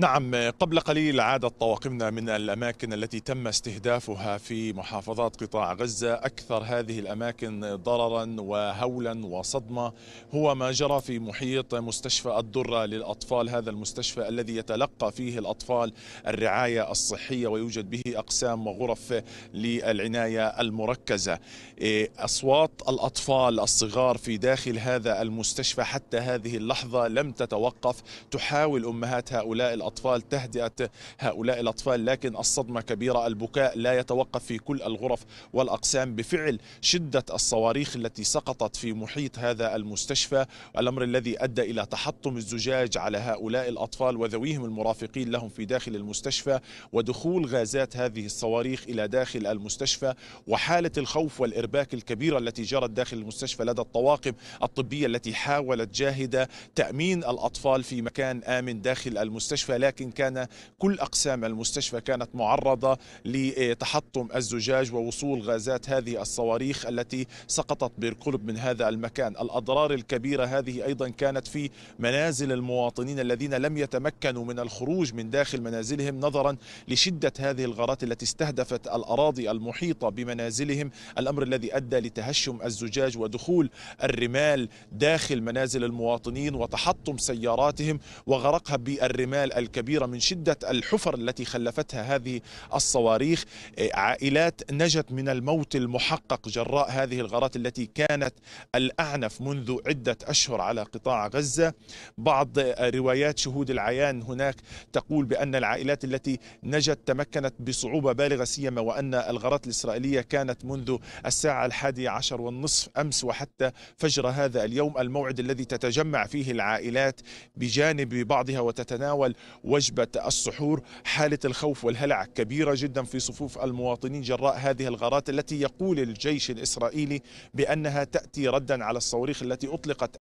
نعم قبل قليل عادت طواقمنا من الأماكن التي تم استهدافها في محافظات قطاع غزة أكثر هذه الأماكن ضررا وهولا وصدمة هو ما جرى في محيط مستشفى الدرة للأطفال هذا المستشفى الذي يتلقى فيه الأطفال الرعاية الصحية ويوجد به أقسام وغرف للعناية المركزة إيه، أصوات الأطفال الصغار في داخل هذا المستشفى حتى هذه اللحظة لم تتوقف تحاول أمهات هؤلاء الأطفال الأطفال تهدئة هؤلاء الأطفال لكن الصدمة كبيرة البكاء لا يتوقف في كل الغرف والأقسام بفعل شدة الصواريخ التي سقطت في محيط هذا المستشفى الأمر الذي أدى إلى تحطم الزجاج على هؤلاء الأطفال وذويهم المرافقين لهم في داخل المستشفى ودخول غازات هذه الصواريخ إلى داخل المستشفى وحالة الخوف والإرباك الكبيرة التي جرت داخل المستشفى لدى الطواقم الطبية التي حاولت جاهدة تأمين الأطفال في مكان آمن داخل المستشفى لكن كان كل أقسام المستشفى كانت معرضة لتحطم الزجاج ووصول غازات هذه الصواريخ التي سقطت بالقرب من هذا المكان الأضرار الكبيرة هذه أيضا كانت في منازل المواطنين الذين لم يتمكنوا من الخروج من داخل منازلهم نظرا لشدة هذه الغارات التي استهدفت الأراضي المحيطة بمنازلهم الأمر الذي أدى لتهشم الزجاج ودخول الرمال داخل منازل المواطنين وتحطم سياراتهم وغرقها بالرمال الكبيرة من شدة الحفر التي خلفتها هذه الصواريخ إيه، عائلات نجت من الموت المحقق جراء هذه الغارات التي كانت الأعنف منذ عدة أشهر على قطاع غزة بعض روايات شهود العيان هناك تقول بأن العائلات التي نجت تمكنت بصعوبة بالغة سيما وأن الغارات الإسرائيلية كانت منذ الساعة الحادية عشر والنصف أمس وحتى فجر هذا اليوم الموعد الذي تتجمع فيه العائلات بجانب بعضها وتتناول وجبة السحور حالة الخوف والهلع كبيرة جدا في صفوف المواطنين جراء هذه الغارات التي يقول الجيش الإسرائيلي بأنها تأتي ردا على الصواريخ التي أطلقت